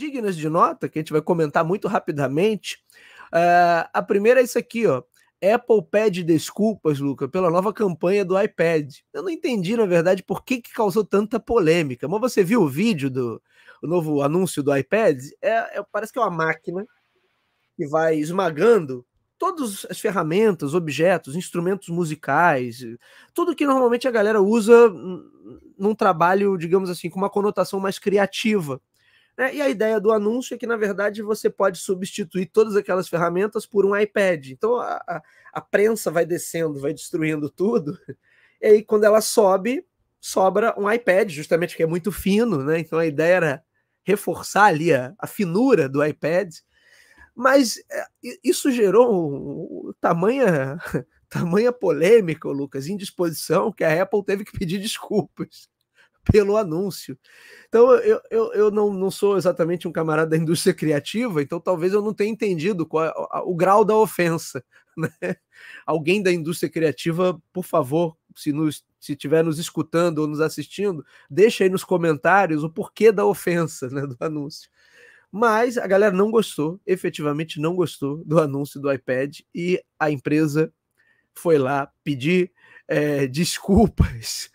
dignas de nota, que a gente vai comentar muito rapidamente. Uh, a primeira é isso aqui, ó. Apple pede desculpas, Luca, pela nova campanha do iPad. Eu não entendi, na verdade, por que, que causou tanta polêmica. Mas você viu o vídeo do o novo anúncio do iPad? É, é, parece que é uma máquina que vai esmagando todas as ferramentas, objetos, instrumentos musicais, tudo que normalmente a galera usa num trabalho, digamos assim, com uma conotação mais criativa. Né? E a ideia do anúncio é que, na verdade, você pode substituir todas aquelas ferramentas por um iPad. Então a, a, a prensa vai descendo, vai destruindo tudo. E aí, quando ela sobe, sobra um iPad, justamente que é muito fino, né? Então a ideia era reforçar ali a, a finura do iPad. Mas é, isso gerou tamanha, tamanha polêmica, Lucas, indisposição, que a Apple teve que pedir desculpas pelo anúncio. Então, eu, eu, eu não, não sou exatamente um camarada da indústria criativa, então talvez eu não tenha entendido qual é o, grau da ofensa. Né? Alguém da indústria criativa, por favor, se nos se estiver nos escutando ou nos assistindo, deixa aí nos comentários o porquê da ofensa né, do anúncio. Mas a galera não gostou, efetivamente não gostou do anúncio do iPad e a empresa foi lá pedir é, desculpas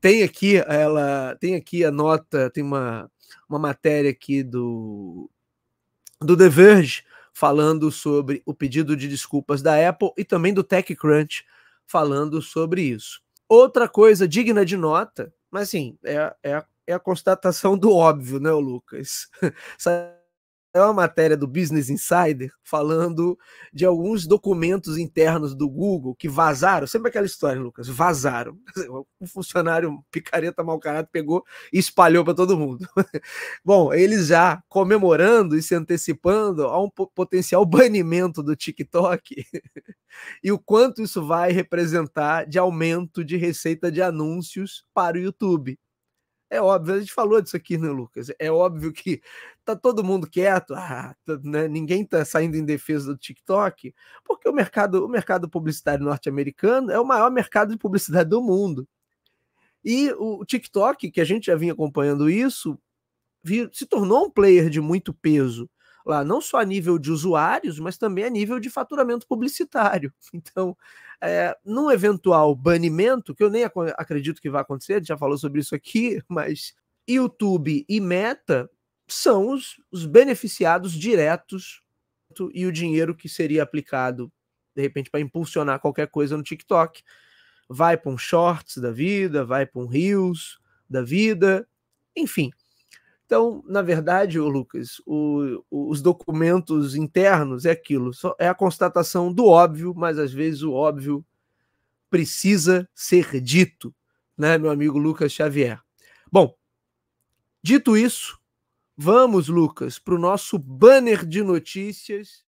tem aqui ela, tem aqui a nota, tem uma, uma matéria aqui do do The Verge falando sobre o pedido de desculpas da Apple e também do TechCrunch falando sobre isso. Outra coisa digna de nota, mas assim, é, é, é a constatação do óbvio, né, Lucas? é uma matéria do Business Insider falando de alguns documentos internos do Google que vazaram. Sempre aquela história, Lucas, vazaram. Um funcionário picareta mau caráter pegou e espalhou para todo mundo. Bom, eles já comemorando e se antecipando a um potencial banimento do TikTok e o quanto isso vai representar de aumento de receita de anúncios para o YouTube. É óbvio, a gente falou disso aqui, né, Lucas? É óbvio que tá todo mundo quieto, ah, tá, né? ninguém tá saindo em defesa do TikTok, porque o mercado, o mercado publicitário norte-americano é o maior mercado de publicidade do mundo. E o TikTok, que a gente já vinha acompanhando isso, vir, se tornou um player de muito peso lá, não só a nível de usuários, mas também a nível de faturamento publicitário. Então, é, num eventual banimento, que eu nem ac acredito que vai acontecer, já falou sobre isso aqui, mas YouTube e Meta são os, os beneficiados diretos e o dinheiro que seria aplicado, de repente, para impulsionar qualquer coisa no TikTok, vai para um Shorts da vida, vai para um Reels da vida, enfim, então, na verdade, Lucas, o, os documentos internos é aquilo, é a constatação do óbvio, mas às vezes o óbvio precisa ser dito, né, meu amigo Lucas Xavier? Bom, dito isso, vamos, Lucas, para o nosso banner de notícias.